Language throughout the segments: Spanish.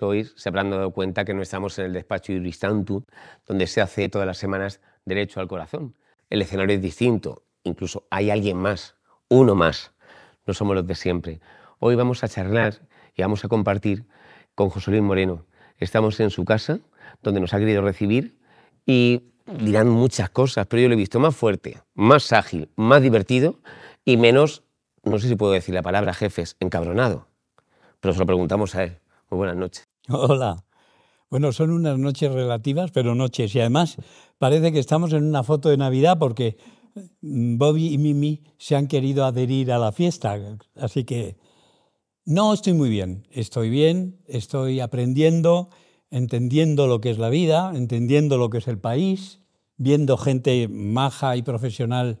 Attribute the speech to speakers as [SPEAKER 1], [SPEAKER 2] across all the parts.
[SPEAKER 1] Hoy se habrán dado cuenta que no estamos en el despacho Iristantu, donde se hace todas las semanas Derecho al Corazón. El escenario es distinto, incluso hay alguien más, uno más. No somos los de siempre. Hoy vamos a charlar y vamos a compartir con José Luis Moreno. Estamos en su casa, donde nos ha querido recibir y dirán muchas cosas, pero yo lo he visto más fuerte, más ágil, más divertido y menos, no sé si puedo decir la palabra jefes, encabronado. Pero se lo preguntamos a él. Pues buenas noches.
[SPEAKER 2] Hola. Bueno, son unas noches relativas, pero noches. Y además parece que estamos en una foto de Navidad porque mm, Bobby y Mimi se han querido adherir a la fiesta. Así que no estoy muy bien. Estoy bien, estoy aprendiendo, entendiendo lo que es la vida, entendiendo lo que es el país, viendo gente maja y profesional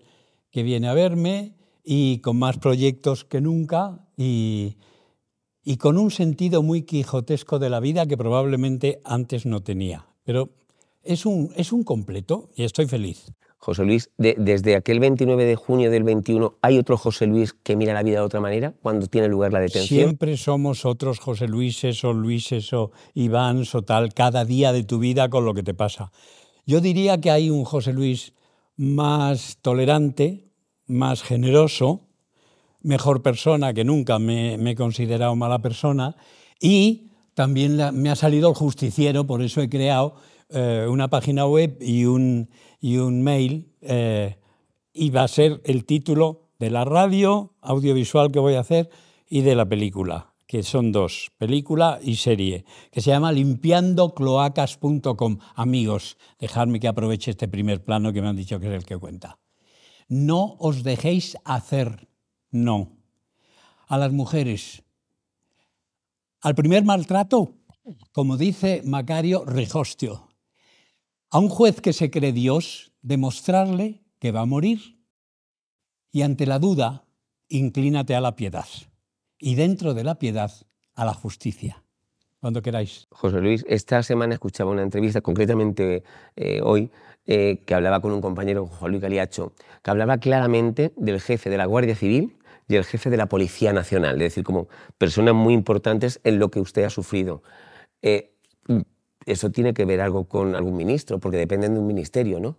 [SPEAKER 2] que viene a verme y con más proyectos que nunca y y con un sentido muy quijotesco de la vida que probablemente antes no tenía. Pero es un, es un completo y estoy feliz.
[SPEAKER 1] José Luis, desde aquel 29 de junio del 21, ¿hay otro José Luis que mira la vida de otra manera cuando tiene lugar la detención?
[SPEAKER 2] Siempre somos otros José Luises o Luises o Iván o tal, cada día de tu vida con lo que te pasa. Yo diría que hay un José Luis más tolerante, más generoso, mejor persona, que nunca me, he considerado mala persona, y también me ha salido el justiciero, por eso he creado eh, una página web y un, y un mail, eh, y va a ser el título de la radio audiovisual que voy a hacer y de la película, que son dos, película y serie, que se llama limpiandocloacas.com. Amigos, dejadme que aproveche este primer plano que me han dicho que es el que cuenta. No os dejéis hacer. No. A las mujeres. Al primer maltrato, como dice Macario Rijostio, a un juez que se cree Dios, demostrarle que va a morir. Y ante la duda, inclínate a la piedad. Y dentro de la piedad, a la justicia. Cuando queráis.
[SPEAKER 1] José Luis, esta semana escuchaba una entrevista, concretamente eh, hoy, eh, que hablaba con un compañero, Juan Luis Galiacho, que hablaba claramente del jefe de la Guardia Civil y el jefe de la Policía Nacional, es decir, como personas muy importantes en lo que usted ha sufrido. Eh, mm, eso tiene que ver algo con algún ministro, porque dependen de un ministerio, ¿no?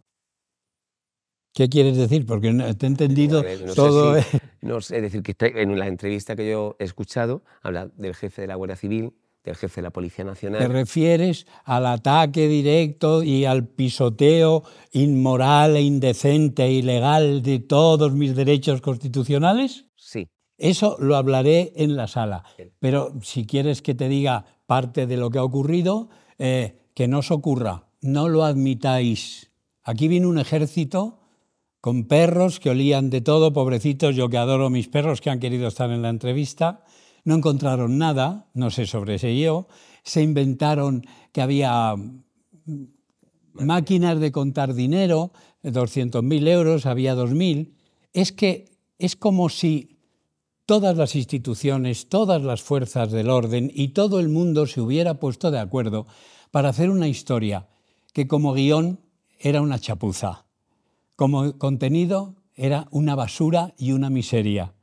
[SPEAKER 2] ¿Qué quieres decir? Porque te he entendido todo. Sé ¿eh?
[SPEAKER 1] no sé, es decir, que en la entrevista que yo he escuchado, habla del jefe de la Guardia Civil, el jefe de la Policía
[SPEAKER 2] Nacional. ¿Te refieres al ataque directo y al pisoteo inmoral e indecente e ilegal de todos mis derechos constitucionales? Sí. Eso lo hablaré en la sala. Pero si quieres que te diga parte de lo que ha ocurrido, eh, que no os ocurra, no lo admitáis. Aquí vino un ejército con perros que olían de todo, pobrecitos, yo que adoro mis perros que han querido estar en la entrevista, no encontraron nada, no se sobreseyó, se inventaron que había mm, máquinas de contar dinero, 200.000 euros, había 2.000. Es que es como si todas las instituciones, todas las fuerzas del orden y todo el mundo se hubiera puesto de acuerdo para hacer una historia que como guión era una chapuza, como contenido era una basura y una miseria.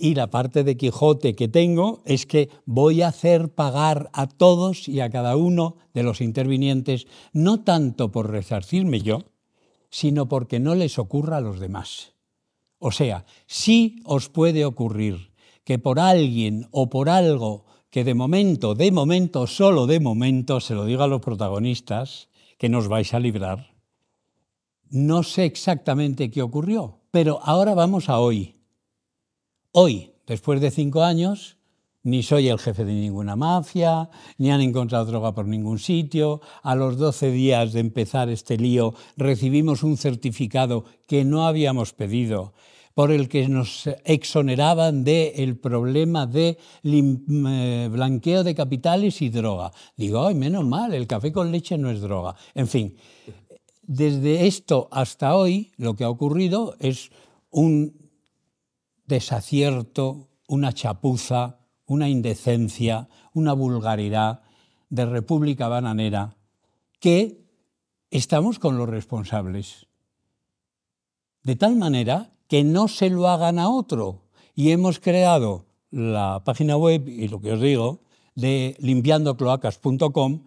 [SPEAKER 2] Y la parte de Quijote que tengo es que voy a hacer pagar a todos y a cada uno de los intervinientes, no tanto por resarcirme yo, sino porque no les ocurra a los demás. O sea, sí os puede ocurrir que por alguien o por algo que de momento, de momento, solo de momento, se lo digo a los protagonistas, que nos vais a librar, no sé exactamente qué ocurrió, pero ahora vamos a hoy. Hoy, después de cinco años, ni soy el jefe de ninguna mafia, ni han encontrado droga por ningún sitio. A los 12 días de empezar este lío recibimos un certificado que no habíamos pedido, por el que nos exoneraban del el problema de eh, blanqueo de capitales y droga. Digo, ay, menos mal, el café con leche no es droga. En fin, desde esto hasta hoy lo que ha ocurrido es un desacierto, una chapuza, una indecencia, una vulgaridad de República Bananera, que estamos con los responsables. De tal manera que no se lo hagan a otro. Y hemos creado la página web, y lo que os digo, de limpiandocloacas.com,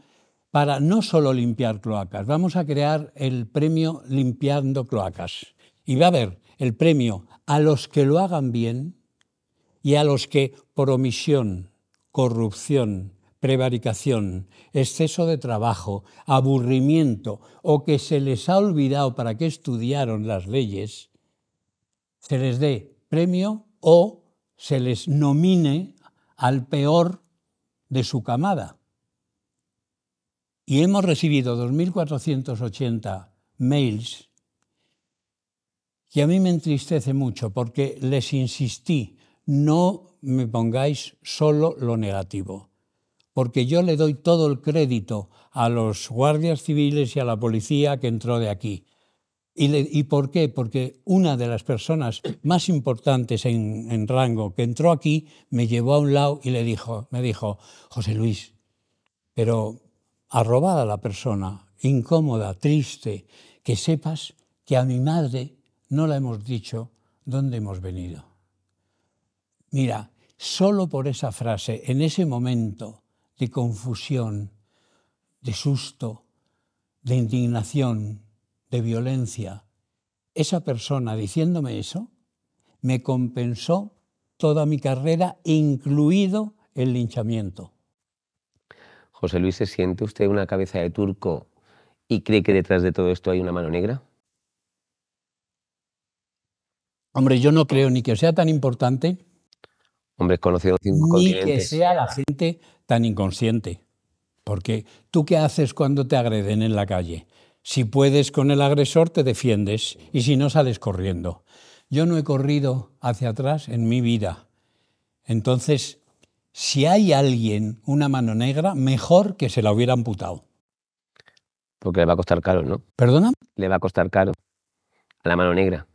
[SPEAKER 2] para no solo limpiar cloacas, vamos a crear el premio Limpiando Cloacas. Y va a haber el premio a los que lo hagan bien y a los que por omisión, corrupción, prevaricación, exceso de trabajo, aburrimiento o que se les ha olvidado para qué estudiaron las leyes, se les dé premio o se les nomine al peor de su camada. Y hemos recibido 2.480 mails y a mí me entristece mucho porque les insistí, no me pongáis solo lo negativo, porque yo le doy todo el crédito a los guardias civiles y a la policía que entró de aquí. ¿Y, por qué? Porque una de las personas más importantes en, rango que entró aquí me llevó a un lado y le dijo, me dijo, José Luis, pero arrobada la persona, incómoda, triste, que sepas que a mi madre no la hemos dicho dónde hemos venido. Mira, solo por esa frase, en ese momento de confusión, de susto, de indignación, de violencia, esa persona diciéndome eso me compensó toda mi carrera, incluido el linchamiento.
[SPEAKER 1] José Luis, ¿se siente usted una cabeza de turco y cree que detrás de todo esto hay una mano negra?
[SPEAKER 2] Hombre, yo no creo ni que sea tan importante.
[SPEAKER 1] Hombre, conocido Ni que sea
[SPEAKER 2] la gente tan inconsciente. Porque tú qué haces cuando te agreden en la calle? Si puedes con el agresor te defiendes y si no sales corriendo. Yo no he corrido hacia atrás en mi vida. Entonces, si hay alguien, una mano negra, mejor que se la hubiera amputado.
[SPEAKER 1] Porque le va a costar caro, ¿no? ¿Perdona? Le va a costar caro a la mano negra.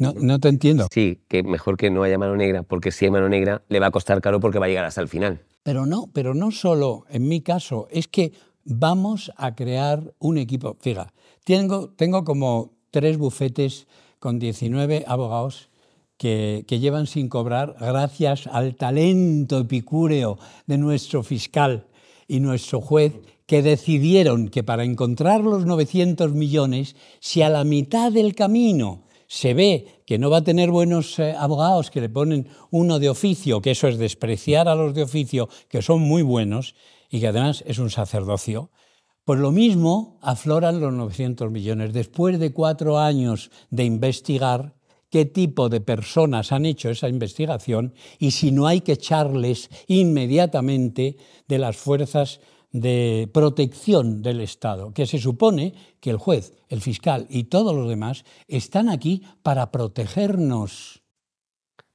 [SPEAKER 1] No, no te entiendo. Sí, que mejor que no haya mano negra, porque si hay mano negra le va a costar caro porque va a llegar hasta el final.
[SPEAKER 2] Pero no, pero no solo en mi caso, es que vamos a crear un equipo. Fija, tengo, tengo como tres bufetes con 19 abogados que, que, llevan sin cobrar gracias al talento epicúreo de nuestro fiscal y nuestro juez que decidieron que para encontrar los 900 millones, si a la mitad del camino se ve que no va a tener buenos eh, abogados, que le ponen uno de oficio, que eso es despreciar a los de oficio, que son muy buenos y que además es un sacerdocio, pues lo mismo afloran los 900 millones. Después de cuatro años de investigar qué tipo de personas han hecho esa investigación y si no hay que echarles inmediatamente de las fuerzas de protección del Estado, que se supone que el juez, el fiscal y todos los demás están aquí para protegernos.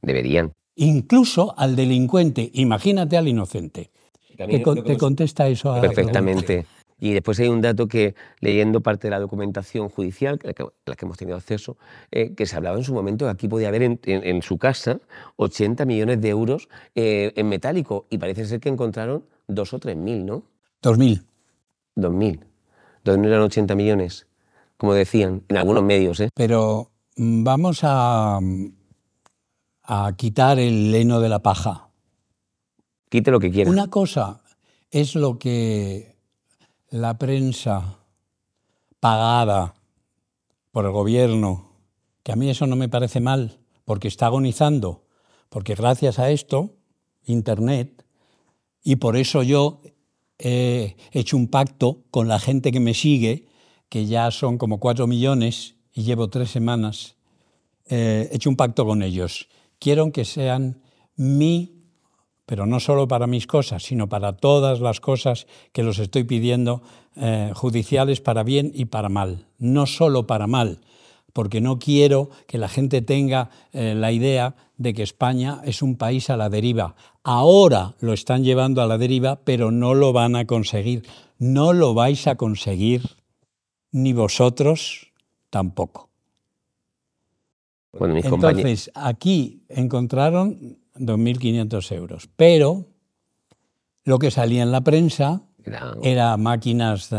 [SPEAKER 2] Deberían. Incluso al delincuente, imagínate al inocente. También te, contesta eso a perfectamente.
[SPEAKER 1] Y después hay un dato que, leyendo parte de la documentación judicial, a la que, hemos tenido acceso, eh, que se hablaba en su momento que aquí podía haber en, su casa 80 millones de euros eh, en metálico y parece ser que encontraron dos o tres mil, ¿no? 2000. 2000. 2000 eran 80 millones, como decían, en algunos medios.
[SPEAKER 2] ¿eh? Pero mm, vamos a, a quitar el leno de la paja. Quite lo que quiera. Una cosa es lo que la prensa pagada por el gobierno, que a mí eso no me parece mal, porque está agonizando, porque gracias a esto, Internet, y por eso yo he hecho un pacto con la gente que me sigue, que ya son como cuatro millones y llevo tres semanas, eh, he hecho un pacto con ellos. Quiero que sean mí, pero no solo para mis cosas, sino para todas las cosas que los estoy pidiendo eh, judiciales para bien y para mal. No solo para mal, porque no quiero que la gente tenga eh, la idea de que España es un país a la deriva. Ahora lo están llevando a la deriva, pero no lo van a conseguir. No lo vais a conseguir, ni vosotros tampoco.
[SPEAKER 1] Entonces,
[SPEAKER 2] aquí encontraron 2.500 euros, pero lo que salía en la prensa era máquinas.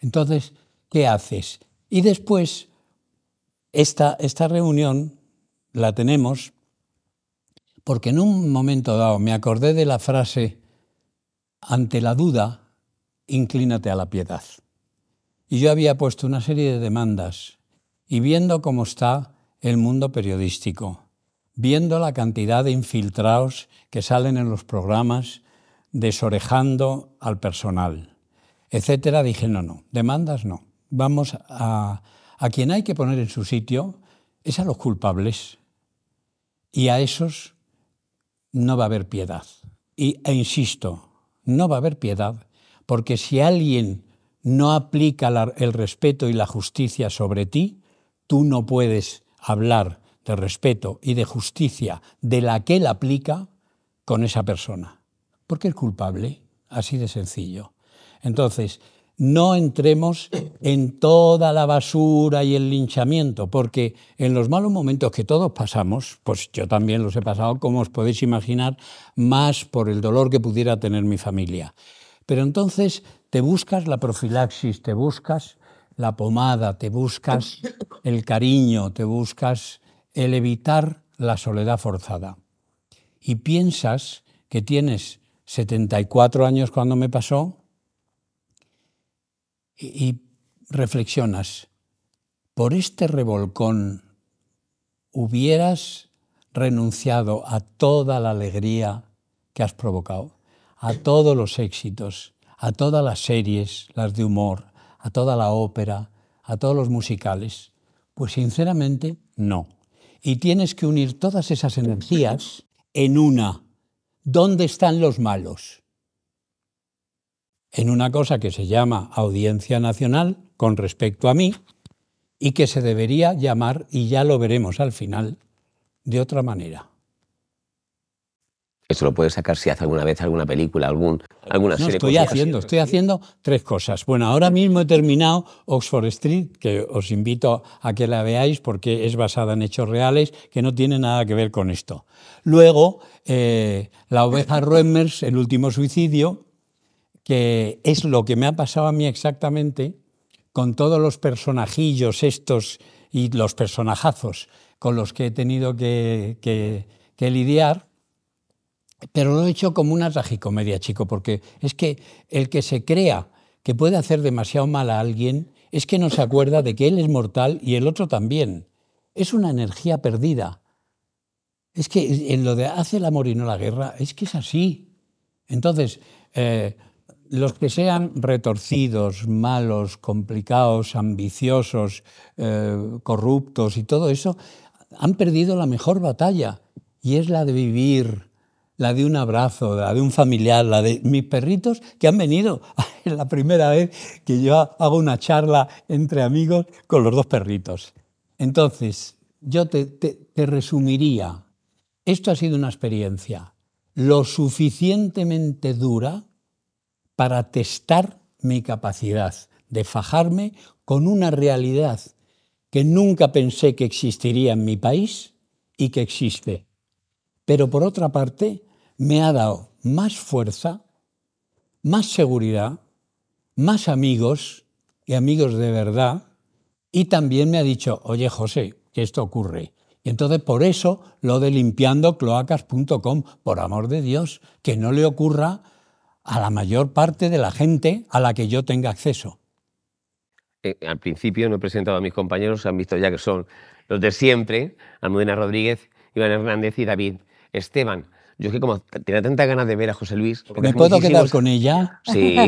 [SPEAKER 2] Entonces, ¿qué haces? Y después esta, reunión la tenemos porque en un momento dado me acordé de la frase, ante la duda, inclínate a la piedad. Y yo había puesto una serie de demandas y viendo cómo está el mundo periodístico, viendo la cantidad de infiltrados que salen en los programas, desorejando al personal, etcétera, dije, no, no, demandas no, vamos a a quien hay que poner en su sitio es a los culpables y a esos no va a haber piedad. Y, e insisto, no va a haber piedad porque si alguien no aplica el respeto y la justicia sobre ti, tú no puedes hablar de respeto y de justicia de la que él aplica con esa persona, porque es culpable, así de sencillo. Entonces, no entremos en toda la basura y el linchamiento, porque en los malos momentos que todos pasamos, pues yo también los he pasado, como os podéis imaginar, más por el dolor que pudiera tener mi familia. Pero entonces te buscas la profilaxis, te buscas la pomada, te buscas el cariño, te buscas el evitar la soledad forzada. Y piensas que tienes 74 años cuando me pasó, y, reflexionas, por este revolcón hubieras renunciado a toda la alegría que has provocado, a todos los éxitos, a todas las series, las de humor, a toda la ópera, a todos los musicales? Pues sinceramente no. Y tienes que unir todas esas energías en una. ¿Dónde están los malos? en una cosa que se llama audiencia nacional con respecto a mí y que se debería llamar, y ya lo veremos al final, de otra manera.
[SPEAKER 1] Esto lo puedes sacar si hace alguna vez alguna película, algún, alguna Estoy haciendo,
[SPEAKER 2] estoy haciendo tres cosas. Bueno, ahora mismo he terminado Oxford Street, que os invito a que la veáis porque es basada en hechos reales que no tiene nada que ver con esto. Luego, eh, La oveja Roemers, el último suicidio, que es lo que me ha pasado a mí exactamente con todos los personajillos estos y los personajazos con los que he tenido que, lidiar, pero lo he hecho como una tragicomedia, chico, porque es que el que se crea que puede hacer demasiado mal a alguien es que no se acuerda de que él es mortal y el otro también. Es una energía perdida. Es que en lo de hace el amor y no la guerra, es que es así. Entonces, eh, los que sean retorcidos, malos, complicados, ambiciosos, eh, corruptos y todo eso, han perdido la mejor batalla y es la de vivir, la de un abrazo, la de un familiar, la de mis perritos que han venido. Es la primera vez que yo hago una charla entre amigos con los dos perritos. Entonces, yo te resumiría, esto ha sido una experiencia lo suficientemente dura para testar mi capacidad de fajarme con una realidad que nunca pensé que existiría en mi país y que existe. Pero por otra parte, me ha dado más fuerza, más seguridad, más amigos y amigos de verdad, y también me ha dicho, oye José, que esto ocurre. Y entonces por eso lo de limpiando cloacas.com por amor de Dios, que no le ocurra a la mayor parte de la gente a la que yo tenga acceso.
[SPEAKER 1] Eh, al principio no he presentado a mis compañeros, han visto ya que son los de siempre, Almudena Rodríguez, Iván Hernández y David Esteban. Yo es que como tenía tantas ganas de ver a José Luis... ¿Me puedo quedar con ella? Sí.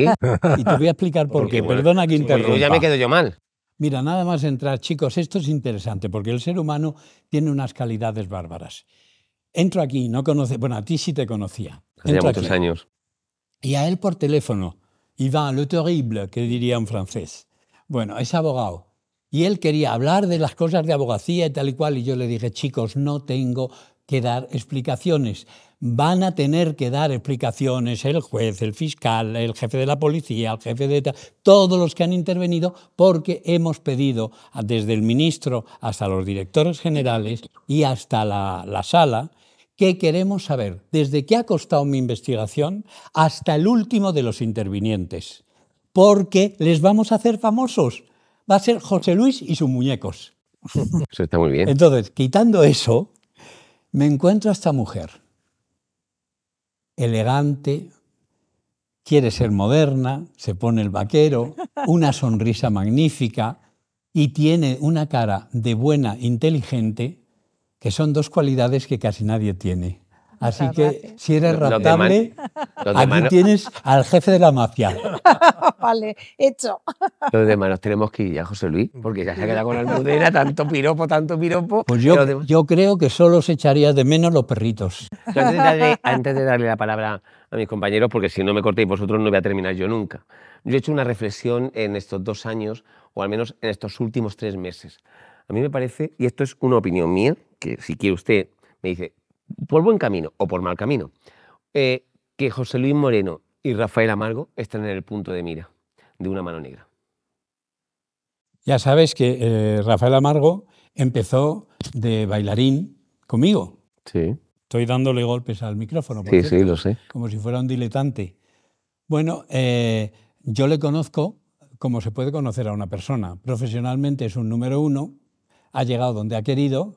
[SPEAKER 1] y te voy a explicar por qué. Perdona que pues interrumpa. ya me quedo yo mal.
[SPEAKER 2] Mira, nada más entrar, chicos, esto es interesante porque el ser humano tiene unas calidades bárbaras. Entro aquí, no conoce, bueno, a ti sí te conocía. Hace muchos años y a él por teléfono. Iván, lo terrible, que diría un francés. Bueno, es abogado. Y él quería hablar de las cosas de abogacía y tal y cual. Y yo le dije, chicos, no tengo que dar explicaciones. Van a tener que dar explicaciones el juez, el fiscal, el jefe de la policía, el jefe de... Todos los que han intervenido, porque hemos pedido desde el ministro hasta los directores generales y hasta la, la sala ¿Qué queremos saber desde qué ha costado mi investigación hasta el último de los intervinientes, porque les vamos a hacer famosos. Va a ser José Luis y sus muñecos. Eso está muy bien. Entonces, quitando eso, me encuentro a esta mujer, elegante, quiere ser moderna, se pone el vaquero, una sonrisa magnífica y tiene una cara de buena, inteligente, que son dos cualidades que casi nadie tiene. Así que si eres raptable, aquí tienes al jefe de la mafia.
[SPEAKER 1] vale, hecho.
[SPEAKER 2] Los demás nos tenemos que ir a José Luis, porque ya se ha quedado con la almudena, tanto piropo, tanto piropo. Pues yo, creo que solo se echaría de menos los perritos. Antes de, darle,
[SPEAKER 1] antes de darle la palabra a mis compañeros, porque si no me cortéis vosotros no voy a terminar yo nunca. Yo he hecho una reflexión en estos dos años, o al menos en estos últimos tres meses. A mí me parece, y esto es una opinión mía, que si quiere usted me dice, por buen camino o por mal camino, eh, que José Luis Moreno y Rafael Amargo están en el punto de mira de una mano negra.
[SPEAKER 2] Ya sabes que eh, Rafael Amargo empezó de bailarín conmigo. Sí. Estoy dándole golpes al micrófono. Por sí, sí, lo sé. Como si fuera un diletante. Bueno, eh, yo le conozco como se puede conocer a una persona. Profesionalmente es un número uno, ha llegado donde ha querido,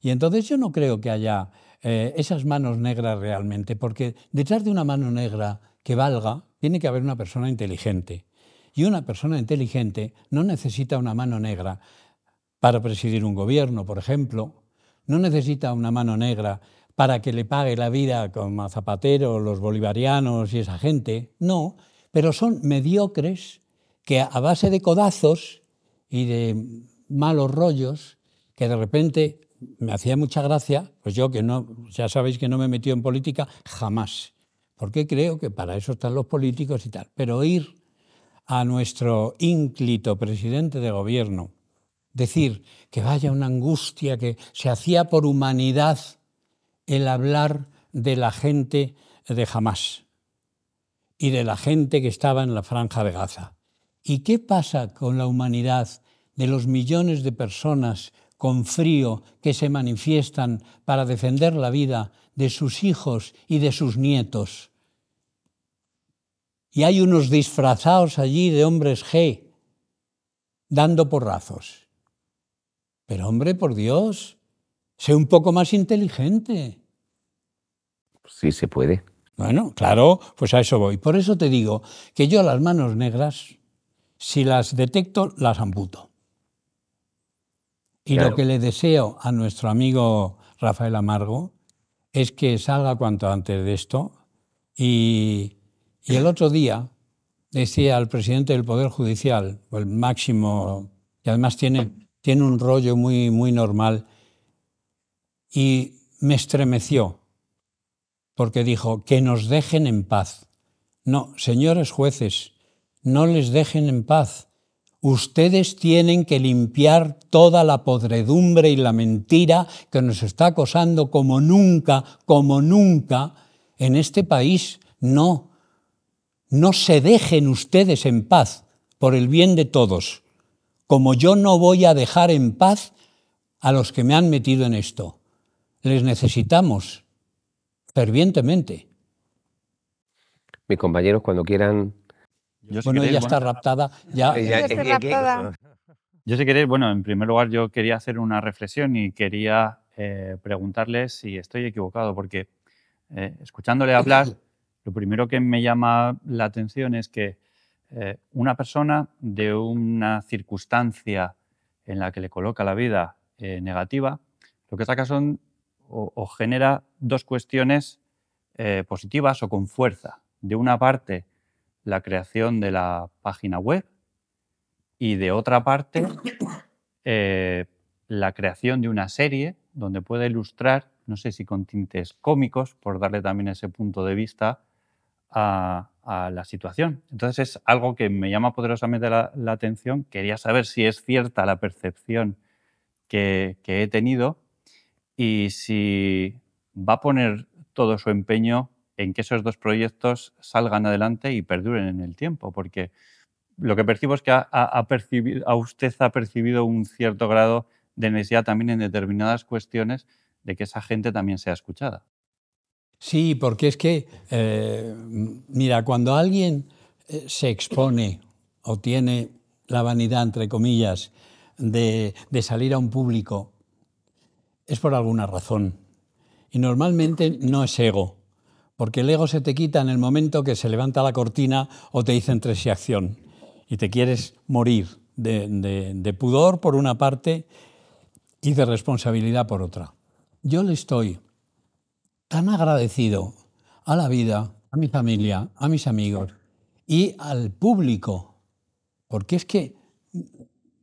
[SPEAKER 2] y entonces yo no creo que haya eh, esas manos negras realmente, porque detrás de una mano negra que valga, tiene que haber una persona inteligente. Y una persona inteligente no necesita una mano negra para presidir un gobierno, por ejemplo, no necesita una mano negra para que le pague la vida como a Zapatero, los bolivarianos y esa gente, no, pero son mediocres que a base de codazos y de malos rollos que de repente me hacía mucha gracia, pues yo que no, ya sabéis que no me he metido en política jamás, porque creo que para eso están los políticos y tal. Pero ir a nuestro ínclito presidente de gobierno decir que vaya una angustia, que se hacía por humanidad el hablar de la gente de jamás y de la gente que estaba en la franja de Gaza. ¿Y qué pasa con la humanidad de los millones de personas con frío que se manifiestan para defender la vida de sus hijos y de sus nietos. Y hay unos disfrazados allí de hombres G, dando porrazos. Pero hombre, por Dios, sé un poco más inteligente.
[SPEAKER 1] Sí se puede.
[SPEAKER 2] Bueno, claro, pues a eso voy. Por eso te digo que yo las manos negras, si las detecto, las amputo. Y lo que le deseo a nuestro amigo Rafael Amargo es que salga cuanto antes de esto. Y, el otro día decía al presidente del Poder Judicial, el máximo, que además tiene, tiene un rollo muy, muy normal, y me estremeció, porque dijo, que nos dejen en paz. No, señores jueces, no les dejen en paz ustedes tienen que limpiar toda la podredumbre y la mentira que nos está acosando como nunca, como nunca en este país. No, no se dejen ustedes en paz por el bien de todos, como yo no voy a dejar en paz a los que me han metido en esto. Les necesitamos fervientemente.
[SPEAKER 3] Mis compañeros, cuando quieran bueno, está
[SPEAKER 2] raptada. Ya. raptada. Pues.
[SPEAKER 3] Yo si queréis, bueno, en primer lugar yo quería hacer una reflexión y quería eh, preguntarle si estoy equivocado, porque eh, escuchándole hablar, lo primero que me llama la atención es que eh, una persona de una circunstancia en la que le coloca la vida eh, negativa, lo que saca son o genera dos cuestiones positivas o con fuerza. De una parte, la creación de la página web y de otra parte eh, la creación de una serie donde pueda ilustrar, no sé si con tintes cómicos, por darle también ese punto de vista a, la situación. Entonces es algo que me llama poderosamente la, atención. Quería saber si es cierta la percepción que, he tenido y si va a poner todo su empeño en que esos dos proyectos salgan adelante y perduren en el tiempo, porque lo que percibo es que a, usted ha percibido un cierto grado de necesidad también en determinadas cuestiones de que esa gente también sea escuchada.
[SPEAKER 2] Sí, porque es que, eh, mira, cuando alguien eh, se expone o tiene la vanidad, entre comillas, de salir a un público, es por alguna razón. Y normalmente no es ego, porque el ego se te quita en el momento que se levanta la cortina o te dicen tres y acción y te quieres morir de, de pudor por una parte y de responsabilidad por otra. Yo le estoy tan agradecido a la vida, a mi familia, a mis amigos y al público, porque es que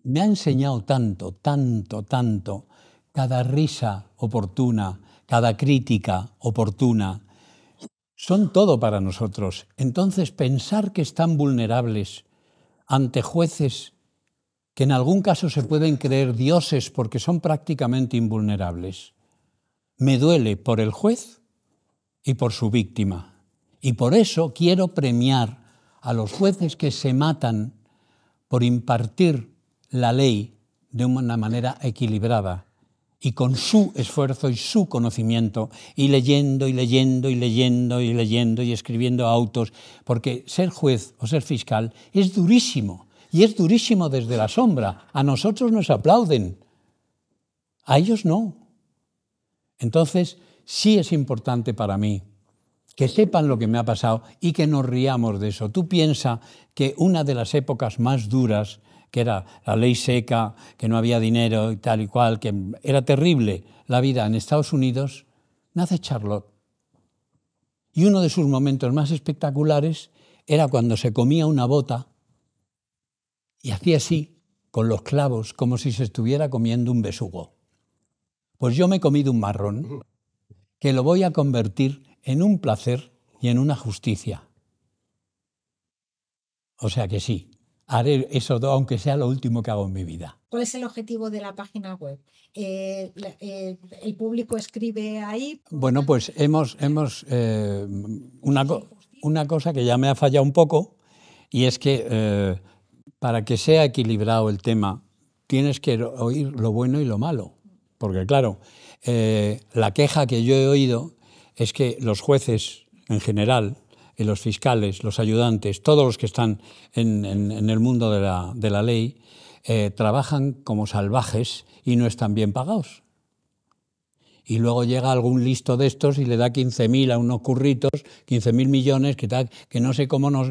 [SPEAKER 2] me ha enseñado tanto, tanto, tanto, cada risa oportuna, cada crítica oportuna, son todo para nosotros. Entonces, pensar que están vulnerables ante jueces que en algún caso se pueden creer dioses porque son prácticamente invulnerables, me duele por el juez y por su víctima. Y por eso quiero premiar a los jueces que se matan por impartir la ley de una manera equilibrada y con su esfuerzo y su conocimiento, y leyendo y leyendo y leyendo y leyendo y escribiendo autos, porque ser juez o ser fiscal es durísimo, y es durísimo desde la sombra. A nosotros nos aplauden, a ellos no. Entonces, sí es importante para mí que sepan lo que me ha pasado y que nos riamos de eso. Tú piensa que una de las épocas más duras que era la ley seca, que no había dinero y tal y cual, que era terrible la vida en Estados Unidos, nace Charlotte. Y uno de sus momentos más espectaculares era cuando se comía una bota y hacía así con los clavos, como si se estuviera comiendo un besugo. Pues yo me he comido un marrón que lo voy a convertir en un placer y en una justicia. O sea que sí, haré eso, aunque sea lo último que hago en mi vida.
[SPEAKER 1] ¿Cuál es el objetivo de la página web? Eh, eh, ¿El público escribe ahí?
[SPEAKER 2] Bueno, pues hemos, hemos eh, una, una, cosa que ya me ha fallado un poco, y es que para que sea equilibrado el tema, tienes que oír lo bueno y lo malo. Porque claro, la queja que yo he oído es que los jueces en general los fiscales, los ayudantes, todos los que están en, el mundo de la, ley, eh, trabajan como salvajes y no están bien pagados. Y luego llega algún listo de estos y le da 15.000 a unos curritos, 15.000 millones, que, tal, que no sé cómo nos...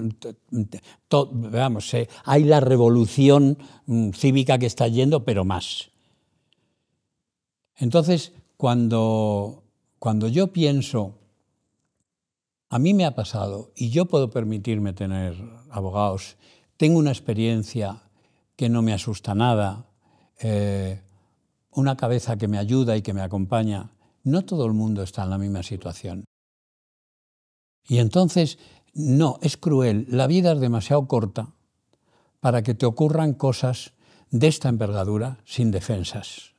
[SPEAKER 2] vamos, hay la revolución mm, cívica que está yendo, pero más. Entonces, cuando, cuando yo pienso a mí me ha pasado, y yo puedo permitirme tener abogados, tengo una experiencia que no me asusta nada, eh, una cabeza que me ayuda y que me acompaña. No todo el mundo está en la misma situación. Y entonces, no, es cruel, la vida es demasiado corta para que te ocurran cosas de esta envergadura sin defensas.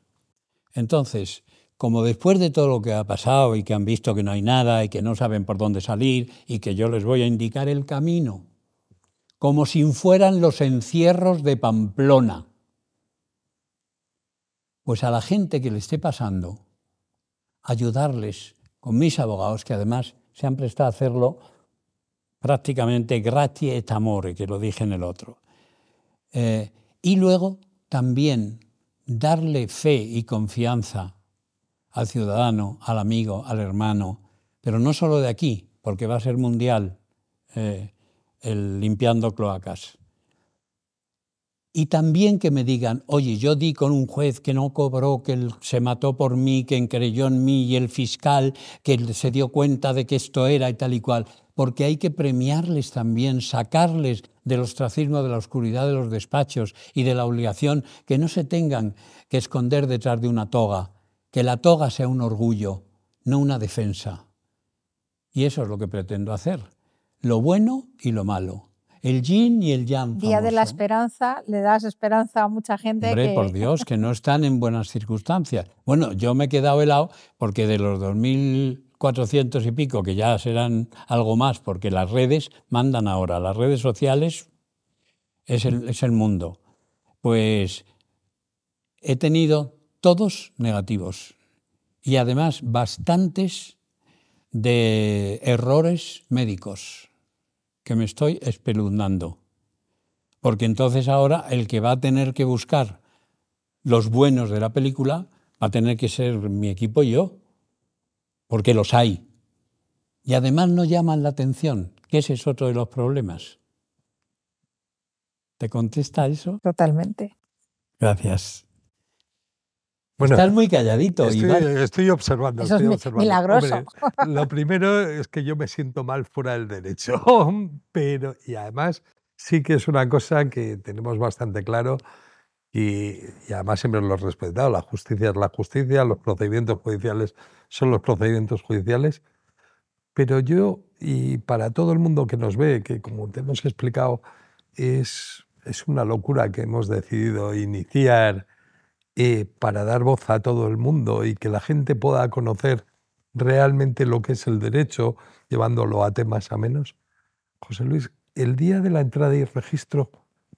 [SPEAKER 2] Entonces, como después de todo lo que ha pasado y que han visto que no hay nada y que no saben por dónde salir y que yo les voy a indicar el camino, como si fueran los encierros de Pamplona. Pues a la gente que le esté pasando, ayudarles con mis abogados, que además se han prestado a hacerlo prácticamente gratis et amore, que lo dije en el otro. Eh, y luego también darle fe y confianza al ciudadano, al amigo, al hermano, pero no solo de aquí, porque va a ser mundial eh, el limpiando cloacas. Y también que me digan, oye, yo di con un juez que no cobró, que se mató por mí, que creyó en mí, y el fiscal que se dio cuenta de que esto era y tal y cual, porque hay que premiarles también, sacarles del ostracismo, de la oscuridad de los despachos y de la obligación que no se tengan que esconder detrás de una toga que la toga sea un orgullo, no una defensa. Y eso es lo que pretendo hacer, lo bueno y lo malo. El yin y el yang. Día de
[SPEAKER 4] la esperanza, le das esperanza a mucha gente. que... por
[SPEAKER 2] Dios, que no están en buenas circunstancias. Bueno, yo me he quedado helado porque de los 2.400 y pico, que ya serán algo más, porque las redes mandan ahora, las redes sociales es el, es el mundo. Pues he tenido todos negativos y además bastantes de errores médicos que me estoy espeluznando. Porque entonces ahora el que va a tener que buscar los buenos de la película va a tener que ser mi equipo y yo, porque los hay. Y además no llaman la atención, que ese es otro de los problemas. ¿Te contesta eso? Totalmente.
[SPEAKER 4] Gracias. Estás muy calladito. Estoy, observando. Eso es milagroso. lo primero es que yo me siento mal fuera del derecho, pero y además sí que es una cosa que tenemos bastante claro y, además siempre lo he respetado. La justicia es la justicia, los procedimientos judiciales son los procedimientos judiciales, pero yo y para todo el mundo que nos ve, que como te hemos explicado es es una locura que hemos decidido iniciar eh, para dar voz a todo el mundo y que la gente pueda conocer realmente lo que es el derecho, llevándolo a temas a menos. José Luis, el día de la entrada y registro,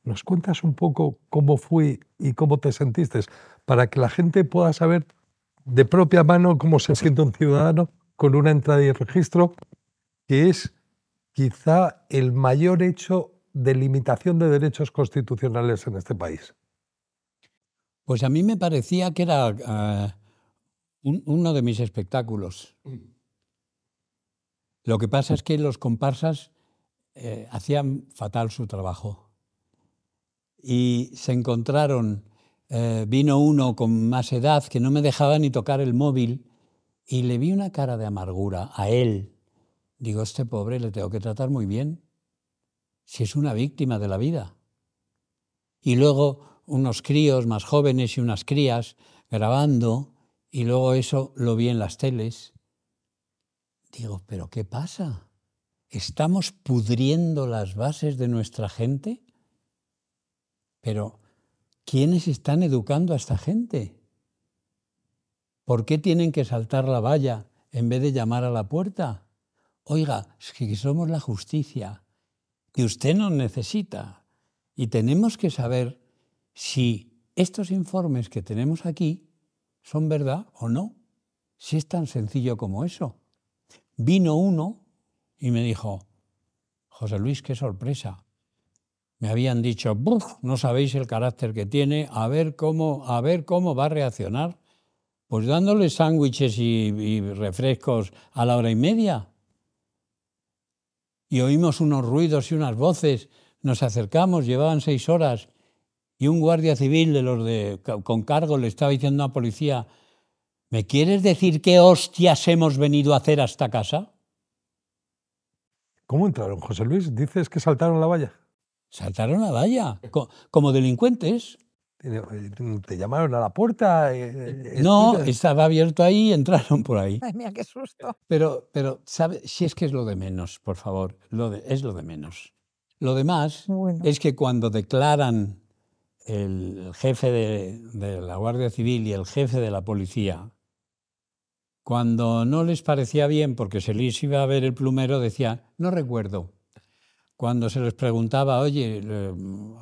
[SPEAKER 4] ¿nos cuentas un poco cómo fue y cómo te sentiste? Para que la gente pueda saber de propia mano cómo se siente un ciudadano con una entrada y registro, que es quizá el mayor hecho de limitación de derechos constitucionales en este país. Pues a mí me parecía que era
[SPEAKER 2] eh, uno de mis espectáculos. Lo que pasa es que los comparsas eh, hacían fatal su trabajo y se encontraron, eh, vino uno con más edad que no me dejaba ni tocar el móvil y le vi una cara de amargura a él. Digo, este pobre le tengo que tratar muy bien, si es una víctima de la vida. Y luego unos críos más jóvenes y unas crías grabando y luego eso lo vi en las teles. Digo, pero ¿qué pasa? ¿Estamos pudriendo las bases de nuestra gente? Pero, ¿quiénes están educando a esta gente? ¿Por qué tienen que saltar la valla en vez de llamar a la puerta? Oiga, es que somos la justicia, que usted nos necesita y tenemos que saber si estos informes que tenemos aquí son verdad o no. Si es tan sencillo como eso. Vino uno y me dijo, José Luis, qué sorpresa. Me habían dicho, no sabéis el carácter que tiene, a ver cómo, a ver cómo va a reaccionar. Pues dándole sándwiches y, y refrescos a la hora y media. Y oímos unos ruidos y unas voces. Nos acercamos, llevaban seis horas y un guardia civil de los de, con cargo le estaba diciendo a la policía, ¿me quieres decir qué hostias hemos venido a hacer a esta casa?
[SPEAKER 4] ¿Cómo entraron, José Luis? Dices que saltaron la valla. Saltaron la valla, como delincuentes. Eh, te llamaron a la puerta. Eh, eh,
[SPEAKER 2] no, estaba abierto ahí y entraron por ahí. Ay, mira, qué susto. Pero, pero si es que es lo de menos, por favor, lo es lo de menos. Lo demás es que cuando declaran el jefe de, la Guardia Civil y el jefe de la policía, cuando no les parecía bien porque se les iba a ver el plumero, decía, no recuerdo. Cuando se les preguntaba, oye, eh,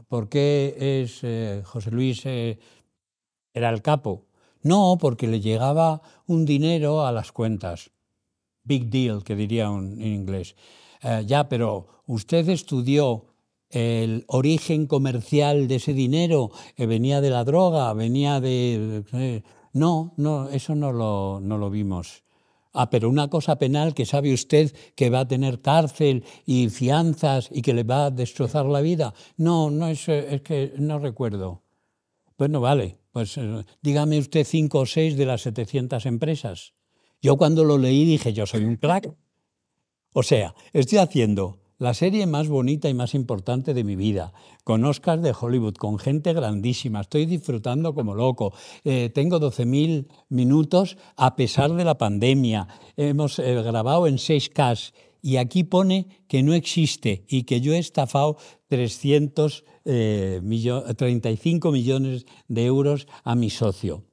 [SPEAKER 2] ¿por qué es eh, José Luis eh, era el capo? No, porque le llegaba un dinero a las cuentas. Big deal, que diría en inglés. ya, pero usted estudió el origen comercial de ese dinero que eh, venía de la droga, venía de... Eh, no, no, eso no lo, no lo vimos. Ah, pero una cosa penal que sabe usted que va a tener cárcel y fianzas y que le va a destrozar la vida. No, no es, es que no recuerdo. no vale, pues eh, dígame usted cinco o seis de las 700 empresas. Yo cuando lo leí dije, yo soy un crack. O sea, estoy haciendo la serie más bonita y más importante de mi vida, con Oscars de Hollywood, con gente grandísima, estoy disfrutando como loco. Eh, tengo 12.000 minutos a pesar de la pandemia. Hemos eh, grabado en 6K y aquí pone que no existe y que yo he estafado 300, 35 eh, millones de euros a mi socio.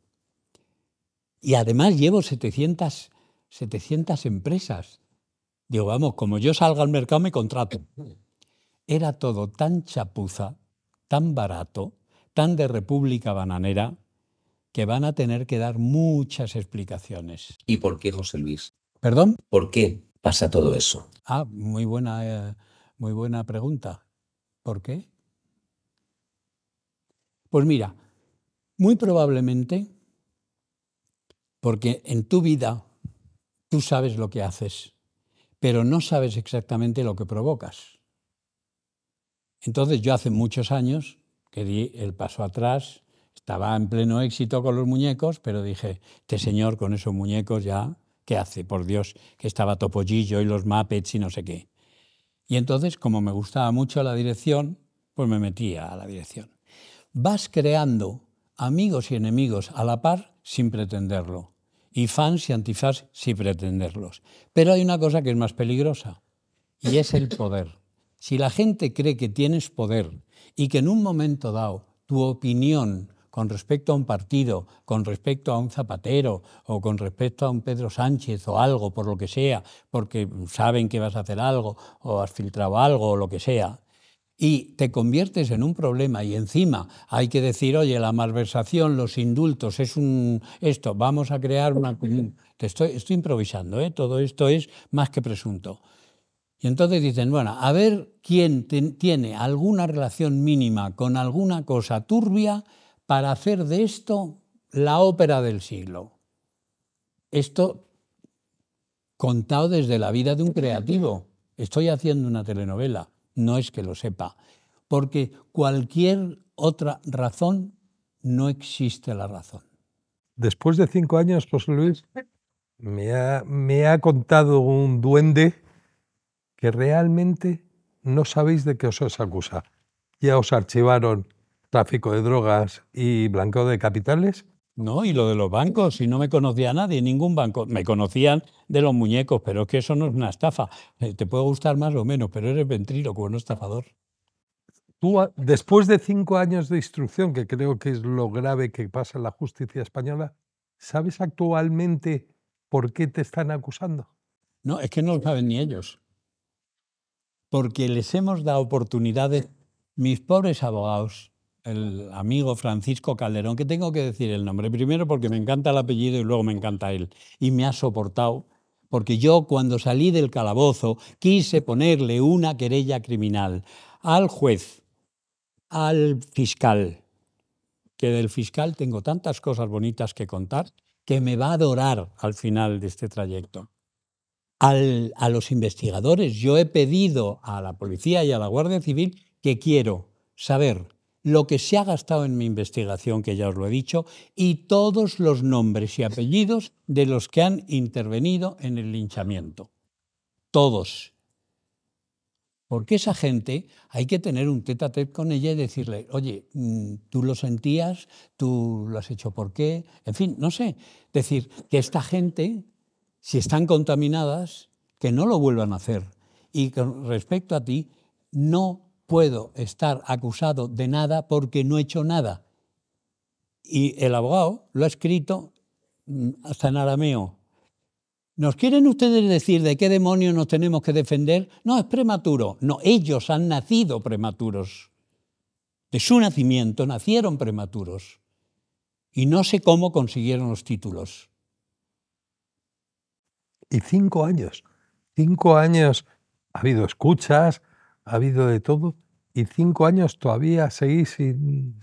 [SPEAKER 2] Y además llevo 700, 700 empresas Digo, vamos, como yo salga al mercado me contrato. Era todo tan chapuza, tan barato, tan de república bananera, que van a tener que dar muchas explicaciones.
[SPEAKER 1] ¿Y por qué, José Luis? ¿Perdón? ¿Por qué pasa todo eso?
[SPEAKER 2] Ah, muy buena, eh, muy buena pregunta. ¿Por qué? Pues mira, muy probablemente porque en tu vida tú sabes lo que haces pero no sabes exactamente lo que provocas. Entonces yo hace muchos años que di el paso atrás, estaba en pleno éxito con los muñecos, pero dije, este señor con esos muñecos ya, ¿qué hace? Por Dios, que estaba Topollillo y los Muppets y no sé qué. Y entonces, como me gustaba mucho la dirección, pues me metía a la dirección. Vas creando amigos y enemigos a la par sin pretenderlo y fans y antifans si pretenderlos. Pero hay una cosa que es más peligrosa y es el poder. Si la gente cree que tienes poder y que en un momento dado tu opinión con respecto a un partido, con respecto a un Zapatero o con respecto a un Pedro Sánchez o algo, por lo que sea, porque saben que vas a hacer algo o has filtrado algo o lo que sea, y te conviertes en un problema y encima hay que decir, oye, la malversación, los indultos, es un esto, vamos a crear una... Te estoy, estoy improvisando, ¿eh? todo esto es más que presunto. Y entonces dicen, bueno, a ver quién tiene alguna relación mínima con alguna cosa turbia para hacer de esto la ópera del siglo. Esto contado desde la vida de un creativo. Estoy haciendo una telenovela no es que lo sepa, porque
[SPEAKER 4] cualquier otra razón no existe la razón. Después de cinco años, José Luis, me ha, contado un duende que realmente no sabéis de qué os, os acusa. Ya os archivaron tráfico de drogas y blanqueo de capitales, no, y lo de los bancos,
[SPEAKER 2] si no me conocía a nadie, ningún banco. Me conocían de los muñecos, pero es que eso no es una estafa.
[SPEAKER 4] Eh, te puede gustar más o menos, pero eres ventríloco, un estafador. Tú, ah, después de cinco años de instrucción, que creo que es lo grave que pasa en la justicia española, ¿sabes actualmente por qué te están acusando? No, es que no lo saben ni ellos. Porque les hemos dado oportunidades, mis pobres
[SPEAKER 2] abogados, el amigo Francisco Calderón, que tengo que decir el nombre primero porque me encanta el apellido y luego me encanta él. Y me ha soportado porque yo cuando salí del calabozo quise ponerle una querella criminal al juez, al fiscal, que del fiscal tengo tantas cosas bonitas que contar que me va a adorar al final de este trayecto. a los investigadores, yo he pedido a la policía y a la Guardia Civil que quiero saber lo que se ha gastado en mi investigación, que ya os lo he dicho, y todos los nombres y apellidos de los que han intervenido en el linchamiento. Todos. Porque esa gente hay que tener un tete a tete con ella y decirle, oye, mm, tú lo sentías, tú lo has hecho por qué, en fin, no sé. Decir que esta gente, si están contaminadas, que no lo vuelvan a hacer. Y con respecto a ti, no puedo estar acusado de nada porque no he hecho nada. Y el abogado lo ha escrito mm, hasta en arameo. ¿Nos quieren ustedes decir de qué demonios nos tenemos que defender? No, es prematuro. No, ellos han nacido prematuros. De su nacimiento nacieron prematuros. Y no sé cómo consiguieron los
[SPEAKER 4] títulos. Y cinco años. Cinco años ha habido escuchas, ha habido de todo y cinco años todavía seguís sin,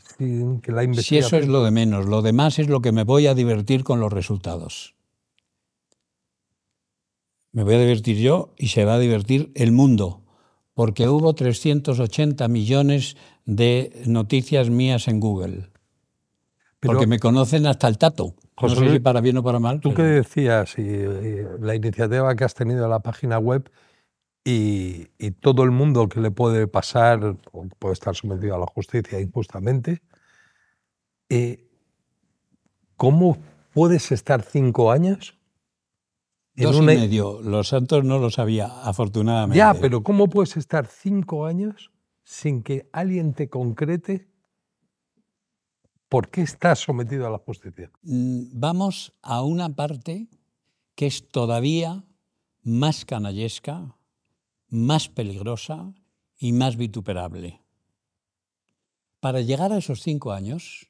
[SPEAKER 4] que la investigación... Sí, eso es
[SPEAKER 2] lo de menos, lo demás es lo que me voy a divertir con los resultados. Me voy a divertir yo y se va a divertir el mundo, porque hubo 380 millones de noticias mías en Google. porque me conocen hasta el tato. no sé si para
[SPEAKER 4] bien o para mal. Tú qué decías, y, eh, la iniciativa que has tenido en la página web, y, todo el mundo que le puede pasar o puede estar sometido a la justicia injustamente, eh, ¿cómo puedes estar cinco años? En Dos y
[SPEAKER 2] medio. Los santos no lo sabía, afortunadamente. Ya, pero ¿cómo
[SPEAKER 4] puedes estar cinco años sin que alguien te concrete por qué estás sometido a la justicia? Mm, vamos
[SPEAKER 2] a una parte que es todavía más canallesca, más peligrosa y más vituperable. Para llegar a esos cinco años,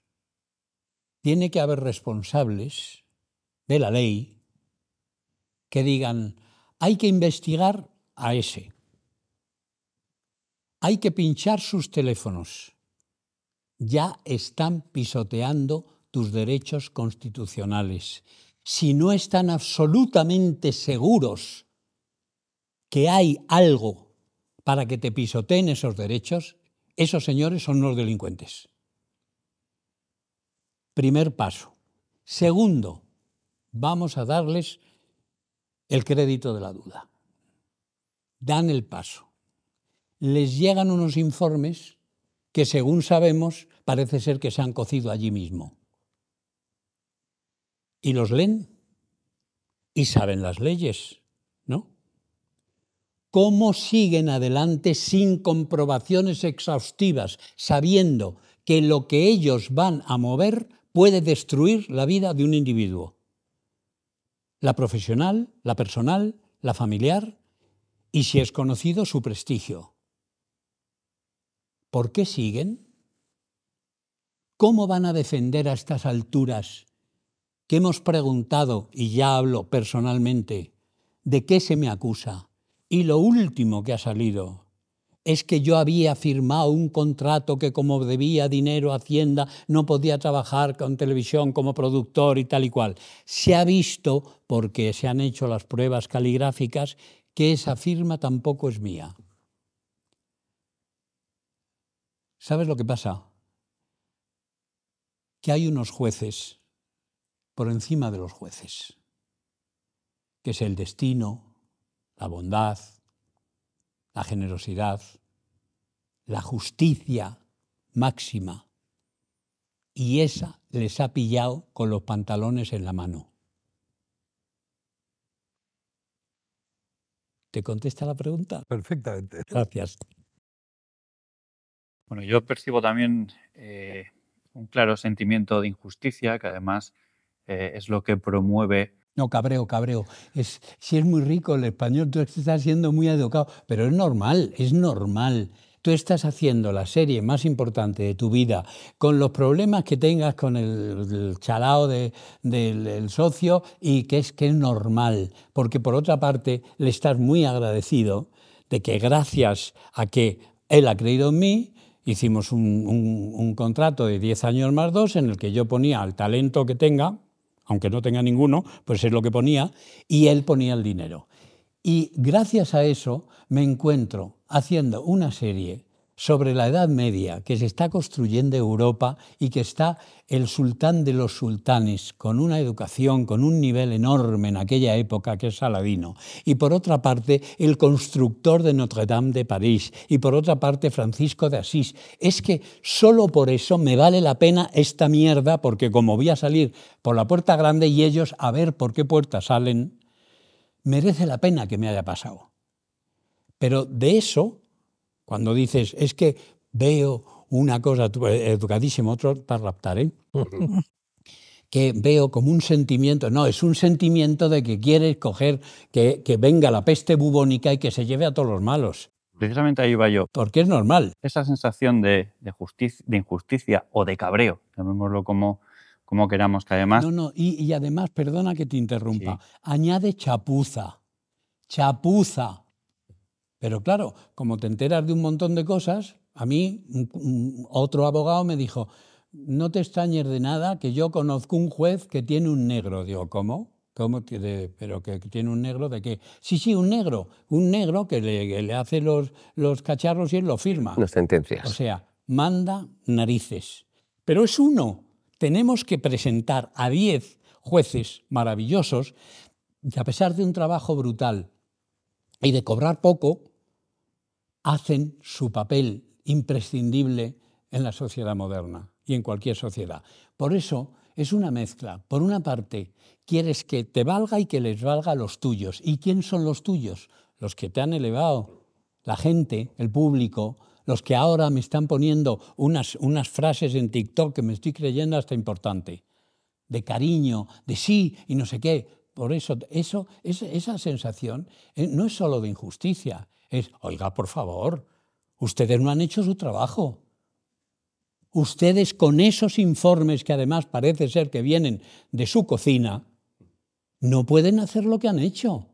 [SPEAKER 2] tiene que haber responsables de la ley que digan, hay que investigar a ese, hay que pinchar sus teléfonos, ya están pisoteando tus derechos constitucionales. Si no están absolutamente seguros que hay algo para que te pisoteen esos derechos, esos señores son los delincuentes. Primer paso. Segundo, vamos a darles el crédito de la duda. Dan el paso. Les llegan unos informes que, según sabemos, parece ser que se han cocido allí mismo. Y los leen y saben las leyes, ¿no? ¿Cómo siguen adelante sin comprobaciones exhaustivas, sabiendo que lo que ellos van a mover puede destruir la vida de un individuo? La profesional, la personal, la familiar y, si es conocido, su prestigio. ¿Por qué siguen? ¿Cómo van a defender a estas alturas que hemos preguntado, y ya hablo personalmente, de qué se me acusa? Y lo último que ha salido es que yo había firmado un contrato que como debía dinero a Hacienda no podía trabajar con televisión como productor y tal y cual. Se ha visto, porque se han hecho las pruebas caligráficas, que esa firma tampoco es mía. ¿Sabes lo que pasa? Que hay unos jueces por encima de los jueces, que es el destino, la bondad, la generosidad, la justicia máxima. Y esa les ha pillado con los pantalones en la mano. ¿Te contesta la
[SPEAKER 4] pregunta? Perfectamente. Gracias.
[SPEAKER 3] Bueno, yo percibo también eh, un claro sentimiento de injusticia, que además eh, es lo que promueve
[SPEAKER 2] no, cabreo, cabreo. si es muy rico el español, tú estás siendo muy educado, pero es normal, es normal. Tú estás haciendo la serie más importante de tu vida con los problemas que tengas con el, chalao del, socio y que es que es normal, porque por otra parte le estás muy agradecido de que gracias a que él ha creído en mí, hicimos un, contrato de 10 años más dos en el que yo ponía el talento que tenga, aunque no tenga ninguno, pues es lo que ponía, y él ponía el dinero. Y gracias a eso me encuentro haciendo una serie sobre la Edad Media que se está construyendo Europa y que está el sultán de los sultanes, con una educación, con un nivel enorme en aquella época que es Saladino, y por otra parte el constructor de Notre Dame de París, y por otra parte Francisco de Asís. Es que solo por eso me vale la pena esta mierda, porque como voy a salir por la puerta grande y ellos a ver por qué puerta salen, merece la pena que me haya pasado. Pero de eso cuando dices, es que veo una cosa, eh, educadísimo, otro para raptar, ¿eh? que veo como un sentimiento, no, es un sentimiento de que quieres coger, que, venga la peste bubónica y que se lleve
[SPEAKER 3] a todos los malos. Precisamente ahí va yo. Porque es normal. Esa sensación de, justicia, de injusticia o de cabreo, llamémoslo como, como queramos, que además... No, no, y, además,
[SPEAKER 2] perdona que te interrumpa, añade chapuza, chapuza, pero claro, como te enteras de un montón de cosas, a mí otro abogado me dijo, no te extrañes de nada que yo conozco un juez que tiene un negro. Digo, ¿cómo? ¿Cómo tiene? pero que tiene un negro de qué? Sí, sí, un negro. Un negro que le, hace los, cacharros y él lo firma. Las
[SPEAKER 1] sentencias. O
[SPEAKER 2] sea, manda narices. Pero es uno. Tenemos que presentar a diez jueces maravillosos y a pesar de un trabajo brutal y de cobrar poco, hacen su papel imprescindible en la sociedad moderna y en cualquier sociedad. Por eso es una mezcla. Por una parte, quieres que te valga y que les valga los tuyos. ¿Y quién son los tuyos? Los que te han elevado, la gente, el público, los que ahora me están poniendo unas, frases en TikTok que me estoy creyendo hasta importante, de cariño, de sí y no sé qué. Por eso, eso, esa sensación eh, no es solo de injusticia, es, oiga, por favor, ustedes no han hecho su trabajo. Ustedes con esos informes que además parece ser que vienen de su cocina, no pueden hacer lo que han hecho.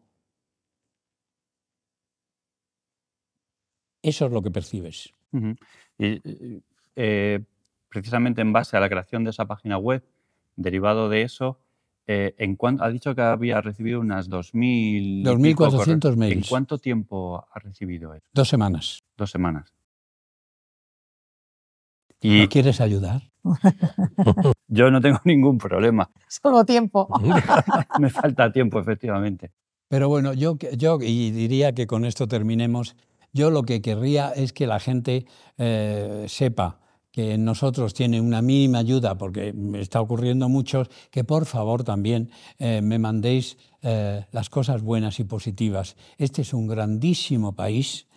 [SPEAKER 2] Eso es lo que percibes.
[SPEAKER 3] Eh, eh, precisamente en base a la creación de esa página web, derivado de eso, eh, ha dicho que había recibido unas 2.000... 2.400 mails. ¿En cuánto tiempo ha recibido eso? Dos semanas. Dos semanas. Y quieres ayudar? Yo no tengo ningún problema. Solo tiempo. Me falta tiempo, efectivamente.
[SPEAKER 2] Pero bueno, yo, y diría que con esto terminemos. Yo lo que querría es que la gente eh, sepa que nosotros tiene una mínima ayuda, porque me está ocurriendo muchos, que por favor también eh, me mandéis eh, las cosas buenas y positivas. Este es un grandísimo país.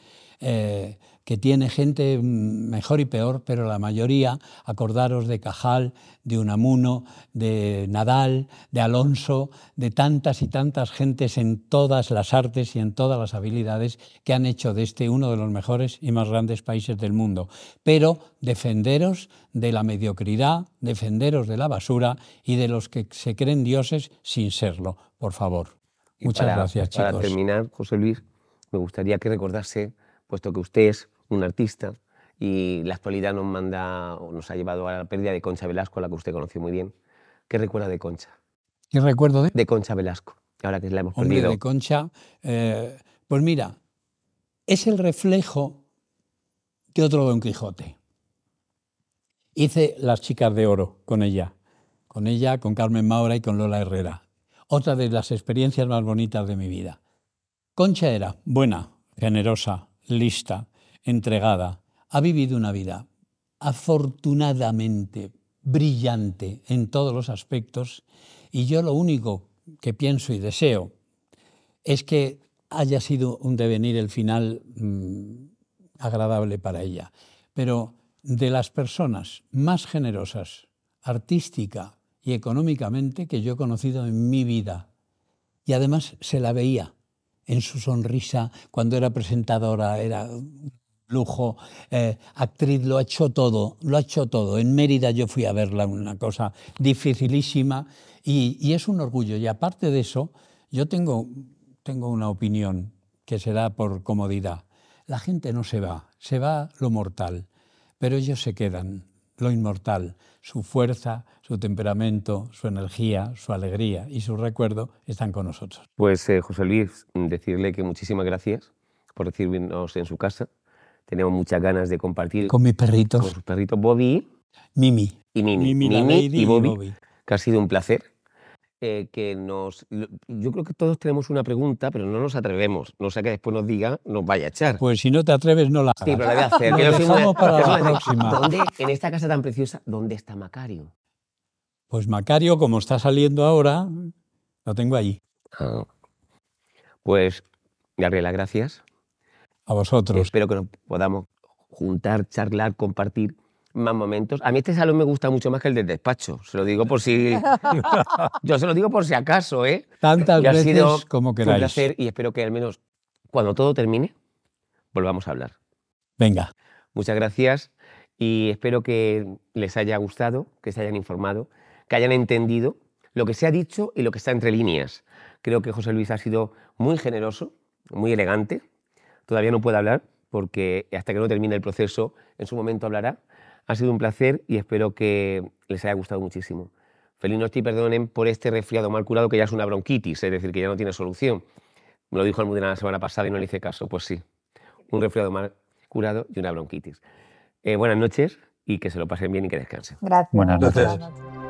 [SPEAKER 2] Eh, que tiene gente mm, mejor y peor, pero la mayoría, acordaros de Cajal, de Unamuno, de Nadal, de Alonso, de tantas y tantas gentes en todas las artes y en todas las habilidades que han hecho de este uno de los mejores y más grandes países del mundo. Pero defenderos de la mediocridad, defenderos de la basura y de los que se creen dioses sin serlo, por favor. Muchas gracias, terminar,
[SPEAKER 1] José Luis, me gustaría que recordase, puesto que usted un artista, y la actualidad nos manda o nos ha llevado a la pérdida de Concha Velasco, la que usted conoció muy bien. ¿Qué recuerda de Concha? ¿Qué recuerdo de? De Concha Velasco, ahora que la hemos Hombre, de
[SPEAKER 2] Concha, eh, pues mira, es el reflejo de otro Don Quijote. Hice Las Chicas de Oro con ella, con ella, con Carmen Maura y con Lola Herrera. Otra de las experiencias más bonitas de mi vida. Concha era buena, generosa, lista, entregada, ha vivido una vida afortunadamente brillante en todos los aspectos y yo lo único que pienso y deseo es que haya sido un devenir el final mm, agradable para ella. Pero de las personas más generosas, artística y económicamente, que yo he conocido en mi vida. Y además se la veía en su sonrisa cuando era presentadora, era lujo, eh, actriz, lo ha hecho todo, lo ha hecho todo. En Mérida yo fui a verla, una cosa dificilísima, y, es un orgullo. Y aparte de eso, yo tengo, tengo una opinión que se da por comodidad. La gente no se va, se va lo mortal, pero ellos se quedan, lo inmortal. Su fuerza, su temperamento, su energía, su alegría y su recuerdo están con nosotros.
[SPEAKER 1] Pues eh, José Luis, decirle que muchísimas gracias por decirnos en su casa. Tenemos muchas ganas de compartir. Con mis perritos. Con sus perritos Bobby. Mimi. Y Mimi. Mimi, y, Bobby, Que ha sido un placer. Eh, que nos. Yo creo que todos tenemos una pregunta, pero no nos atrevemos. No sé qué después nos diga, nos
[SPEAKER 2] vaya a echar. Pues si no te atreves, no la hagas. Sí, pero la voy a hacer. que nos para la próxima.
[SPEAKER 1] ¿Dónde, en esta casa tan preciosa, ¿dónde está Macario?
[SPEAKER 2] Pues Macario, como está saliendo ahora, lo tengo allí. Ah. Pues, Gabriela, gracias.
[SPEAKER 1] A vosotros. Espero que nos podamos juntar, charlar, compartir más momentos. A mí este salón me gusta mucho más que el del despacho. Se lo digo por si. Yo se lo digo por si acaso, ¿eh? Tantas veces como queráis. Un placer y espero que al menos cuando todo termine volvamos a hablar. Venga. Muchas gracias y espero que les haya gustado, que se hayan informado, que hayan entendido lo que se ha dicho y lo que está entre líneas. Creo que José Luis ha sido muy generoso, muy elegante, Todavía no puede hablar porque hasta que no termine el proceso, en su momento hablará. Ha sido un placer y espero que les haya gustado muchísimo. Feliz noche y perdonen por este resfriado mal curado que ya es una bronquitis, es decir, que ya no tiene solución. Me lo dijo el Almudena la semana pasada y no le hice caso. Pues sí, un resfriado mal curado y una bronquitis. Eh, buenas noches y que se lo pasen bien y que descansen. Gracias. Buenas noches.